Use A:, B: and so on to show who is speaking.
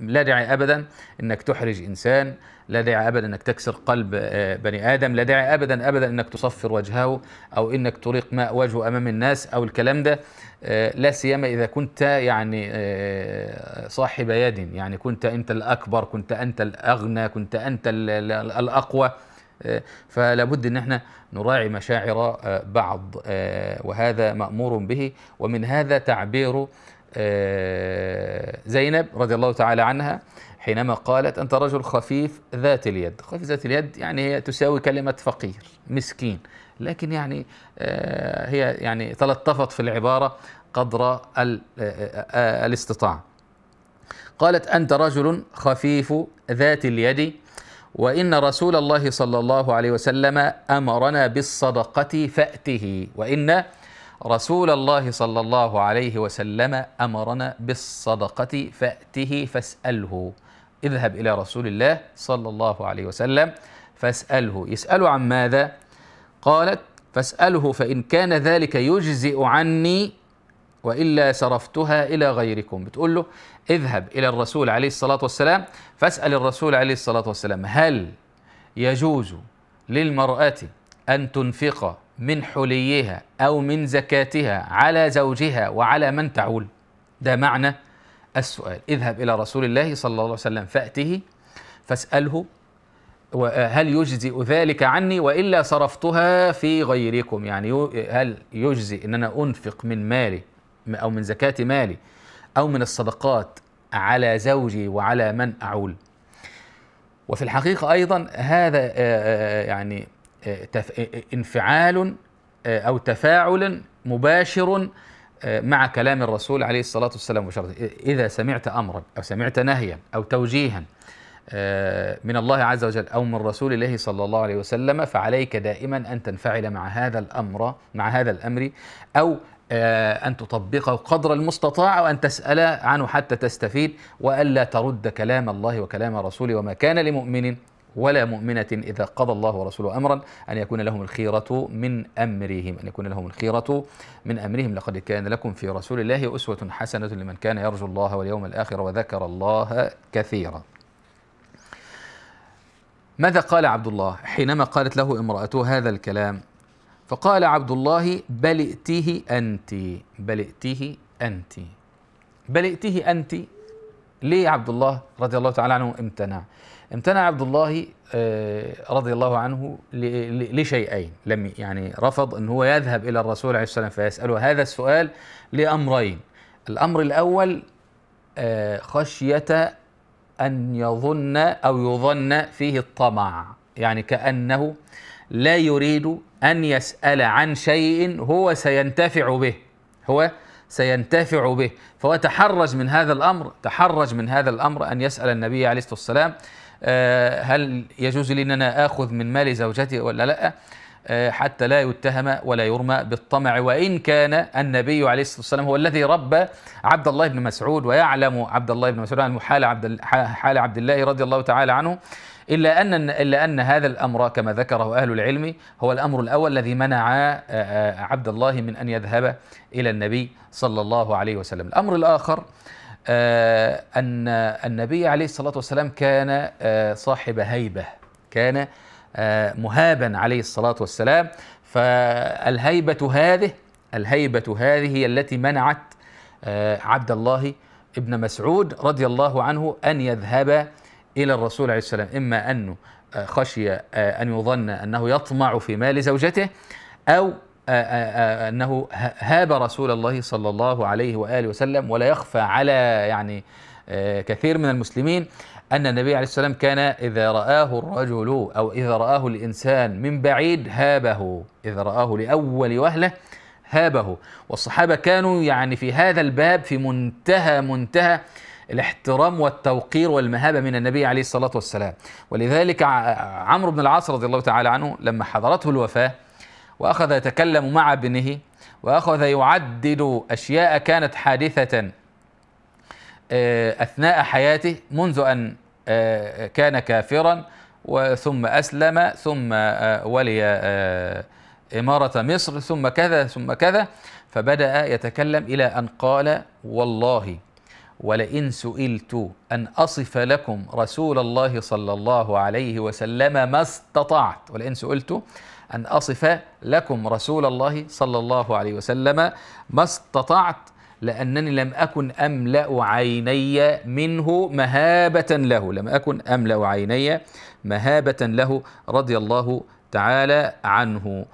A: لا داعي ابدا انك تحرج انسان لا داعي ابدا انك تكسر قلب آه، بني ادم لا داعي ابدا ابدا انك تصفر وجهه او انك تريق ماء وجهه امام الناس او الكلام ده آه، لا سيما اذا كنت يعني آه، صاحب يد يعني كنت انت الاكبر كنت انت الاغنى كنت انت الاقوى فلا بد ان احنا نراعي مشاعر بعض وهذا مامور به ومن هذا تعبير آه، زينب رضي الله تعالى عنها حينما قالت أنت رجل خفيف ذات اليد خفيف ذات اليد يعني هي تساوي كلمة فقير مسكين لكن يعني آه، هي يعني تلطفت في العبارة قدر آه، الاستطاعة قالت أنت رجل خفيف ذات اليد وإن رسول الله صلى الله عليه وسلم أمرنا بالصدقة فأته وإن رسول الله صلى الله عليه وسلم امرنا بالصدقه فاته فاساله اذهب الى رسول الله صلى الله عليه وسلم فاساله يساله عن ماذا قالت فاساله فان كان ذلك يجزئ عني والا صرفتها الى غيركم بتقول له اذهب الى الرسول عليه الصلاه والسلام فاسال الرسول عليه الصلاه والسلام هل يجوز للمراه ان تنفق من حليها أو من زكاتها على زوجها وعلى من تعول ده معنى السؤال اذهب إلى رسول الله صلى الله عليه وسلم فأته فاسأله هل يجزئ ذلك عني وإلا صرفتها في غيركم يعني هل يجزئ أن أنا أنفق من مالي أو من زكاة مالي أو من الصدقات على زوجي وعلى من أعول وفي الحقيقة أيضا هذا آه، آه، آه، يعني آه، آه، آه، انفعال أو تفاعل مباشر مع كلام الرسول عليه الصلاة والسلام وشرطه إذا سمعت أمرا أو سمعت نهيا أو توجيها من الله عز وجل أو من رسول الله صلى الله عليه وسلم فعليك دائما أن تنفعل مع هذا الأمر مع هذا الأمر أو أن تطبقه قدر المستطاع وأن تسأل عنه حتى تستفيد وألا ترد كلام الله وكلام رسوله وما كان لمؤمن ولا مؤمنة إذا قضى الله ورسوله أمرا أن يكون لهم الخيرة من أمرهم أن يكون لهم الخيرة من أمرهم لقد كان لكم في رسول الله أسوة حسنة لمن كان يرجو الله واليوم الآخر وذكر الله كثيرا ماذا قال عبد الله حينما قالت له امرأته هذا الكلام فقال عبد الله بل ائتيه أنت بل ائتيه أنت بل ائتيه أنت ليه عبد الله رضي الله تعالى عنه امتنع امتنع عبد الله آه، رضي الله عنه لشيئين لم يعني رفض ان هو يذهب الى الرسول عليه الصلاه والسلام فيساله هذا السؤال لامرين الامر الاول آه، خشيه ان يظن او يظن فيه الطمع يعني كانه لا يريد ان يسال عن شيء هو سينتفع به هو سينتفع به فهو تحرج من هذا الأمر تحرج من هذا الأمر أن يسأل النبي عليه الصلاة والسلام آه، هل يجوز لي أن أنا أخذ من مال زوجتي ولا لأ آه، حتى لا يتهم ولا يرمى بالطمع وإن كان النبي عليه الصلاة والسلام هو الذي ربى عبد الله بن مسعود ويعلم عبد الله بن مسعود عن حال عبد حال عبد الله رضي الله تعالى عنه إلا أن إلا أن هذا الأمر كما ذكره أهل العلم هو الأمر الأول الذي منع آه، آه، عبد الله من أن يذهب إلى النبي صلى الله عليه وسلم الأمر الآخر أن النبي عليه الصلاة والسلام كان صاحب هيبة كان آه، مهابا عليه الصلاة والسلام فالهيبة هذه الهيبة هذه هي التي منعت آه، عبد الله ابن مسعود رضي الله عنه أن يذهب إلى الرسول عليه السلام إما أنه آه، خشي أن يظن أنه يطمع في مال زوجته أو أنه هاب رسول الله صلى الله عليه وآله وسلم ولا يخفى على يعني كثير من المسلمين أن النبي عليه السلام كان إذا رآه الرجل أو إذا رآه الإنسان من بعيد هابه إذا رآه لأول وهلة هابه والصحابة كانوا يعني في هذا الباب في منتهى منتهى الاحترام والتوقير والمهابة من النبي عليه الصلاة والسلام ولذلك عمرو بن العاص رضي الله تعالى عنه لما حضرته الوفاة وأخذ يتكلم مع ابنه وأخذ يعدد أشياء كانت حادثة آه، أثناء حياته منذ أن آه، كان كافرا ثم أسلم ثم آه، ولي إمارة مصر ثم كذا ثم كذا فبدأ يتكلم إلى أن قال والله ولئن سئلت أن أصف لكم رسول الله صلى الله عليه وسلم ما استطعت ولئن سئلت أن أصف لكم رسول الله صلى الله عليه وسلم ما استطعت لأنني لم أكن أملأ عيني منه مهابة له لم أكن أملأ عيني مهابة له رضي الله تعالى عنه